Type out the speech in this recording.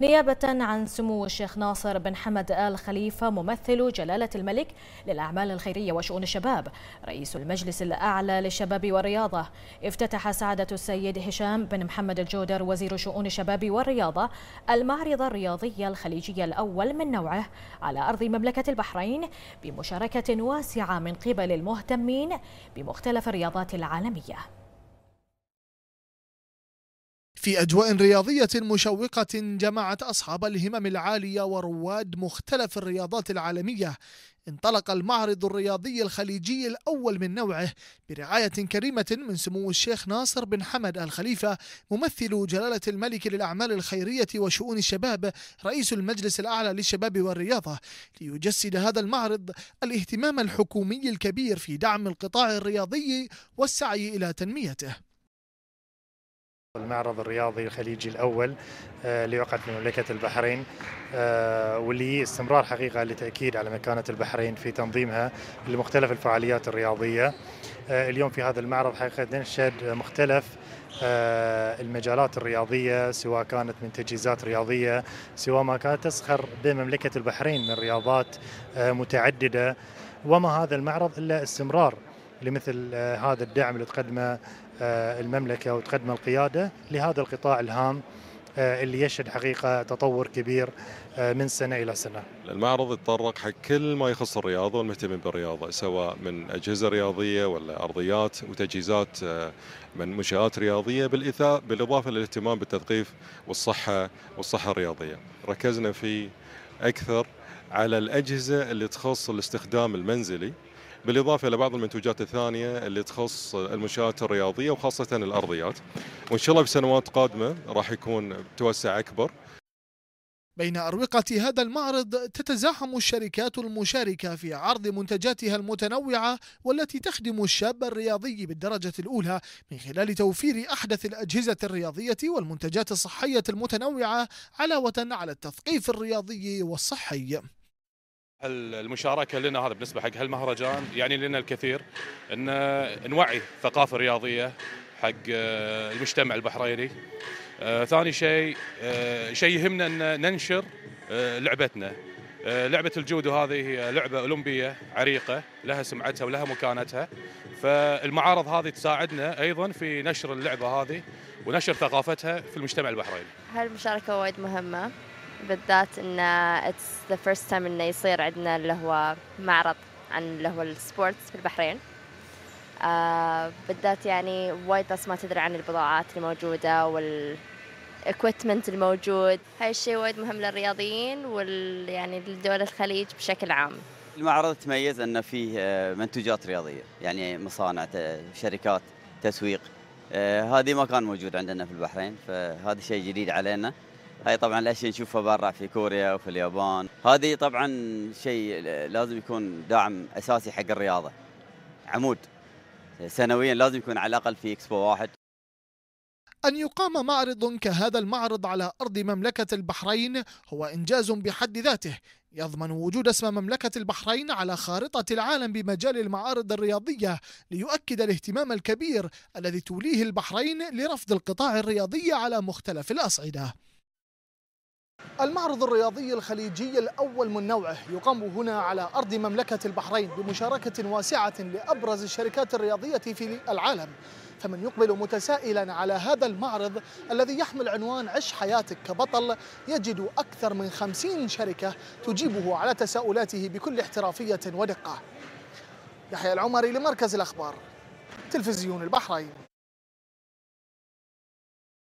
نيابة عن سمو الشيخ ناصر بن حمد آل خليفة ممثل جلالة الملك للأعمال الخيرية وشؤون الشباب رئيس المجلس الأعلى للشباب والرياضة افتتح سعادة السيد هشام بن محمد الجودر وزير شؤون الشباب والرياضة المعرض الرياضي الخليجي الأول من نوعه على أرض مملكة البحرين بمشاركة واسعة من قبل المهتمين بمختلف الرياضات العالمية في أجواء رياضية مشوقة جمعت أصحاب الهمم العالية ورواد مختلف الرياضات العالمية انطلق المعرض الرياضي الخليجي الأول من نوعه برعاية كريمة من سمو الشيخ ناصر بن حمد الخليفة ممثل جلالة الملك للأعمال الخيرية وشؤون الشباب رئيس المجلس الأعلى للشباب والرياضة ليجسد هذا المعرض الاهتمام الحكومي الكبير في دعم القطاع الرياضي والسعي إلى تنميته المعرض الرياضي الخليجي الأول اللي آه، يعقد في مملكة البحرين آه، واللي استمرار حقيقة لتأكيد على مكانة البحرين في تنظيمها لمختلف الفعاليات الرياضية آه، اليوم في هذا المعرض حقيقة نشهد مختلف المجالات الرياضية سواء كانت من تجهيزات رياضية سواء ما كانت تسخر بمملكة البحرين من رياضات متعددة وما هذا المعرض إلا استمرار لمثل آه، هذا الدعم اللي تقدمه آه، المملكة وتقدمه القيادة لهذا القطاع الهام آه، اللي يشهد حقيقة تطور كبير من سنة إلى سنة المعرض يتطرق حق كل ما يخص الرياضة والمهتمين بالرياضة سواء من أجهزة رياضية ولا أرضيات وتجهيزات من منشآت رياضية بالإثاء بالإضافة للاهتمام بالتثقيف والصحة والصحة الرياضية ركزنا في أكثر على الأجهزة اللي تخص الاستخدام المنزلي بالاضافه الى بعض المنتوجات الثانيه اللي تخص المنشات الرياضيه وخاصه الارضيات. وان شاء الله في سنوات قادمه راح يكون توسع اكبر. بين أروقة هذا المعرض تتزاحم الشركات المشاركة في عرض منتجاتها المتنوعة والتي تخدم الشاب الرياضي بالدرجة الأولى من خلال توفير أحدث الأجهزة الرياضية والمنتجات الصحية المتنوعة علاوة على التثقيف الرياضي والصحي المشاركة لنا هذا بالنسبة حق هالمهرجان يعني لنا الكثير أن نوعي ثقافة رياضية حق آه، المجتمع البحريني آه، ثاني شيء آه، شيء يهمنا أن ننشر لعبتنا لعبة الجودو هذه هي لعبة أولمبية عريقة لها سمعتها ولها مكانتها فالمعارض هذه تساعدنا أيضا في نشر اللعبة هذه ونشر ثقافتها في المجتمع البحريني هالمشاركة وايد مهمة بالذات إن اتس ذا فيرست تايم إنه يصير عندنا اللي هو معرض عن اللي هو السبورتس في البحرين آه بالذات يعني وايد ناس ما تدري عن البضاعات الموجودة وال الموجود هاي الشيء وايد مهم للرياضيين وال يعني لدول الخليج بشكل عام المعرض تميز انه فيه آه، منتوجات رياضيه يعني مصانع شركات تسويق آه، هذه ما كان موجود عندنا في البحرين فهذا شيء جديد علينا هاي طبعا الاشياء نشوفها برا في كوريا وفي اليابان هذه طبعا شيء لازم يكون دعم اساسي حق الرياضه عمود سنويا لازم يكون على الاقل في اكسبو واحد أن يقام معرض كهذا المعرض على أرض مملكة البحرين هو إنجاز بحد ذاته يضمن وجود اسم مملكة البحرين على خارطة العالم بمجال المعارض الرياضية ليؤكد الاهتمام الكبير الذي توليه البحرين لرفض القطاع الرياضي على مختلف الأصعدة المعرض الرياضي الخليجي الأول من نوعه يقام هنا على أرض مملكة البحرين بمشاركة واسعة لأبرز الشركات الرياضية في العالم فمن يقبل متسائلا على هذا المعرض الذي يحمل عنوان عش حياتك كبطل يجد أكثر من خمسين شركة تجيبه على تساؤلاته بكل احترافية ودقة يحيى العمري لمركز الأخبار تلفزيون البحرين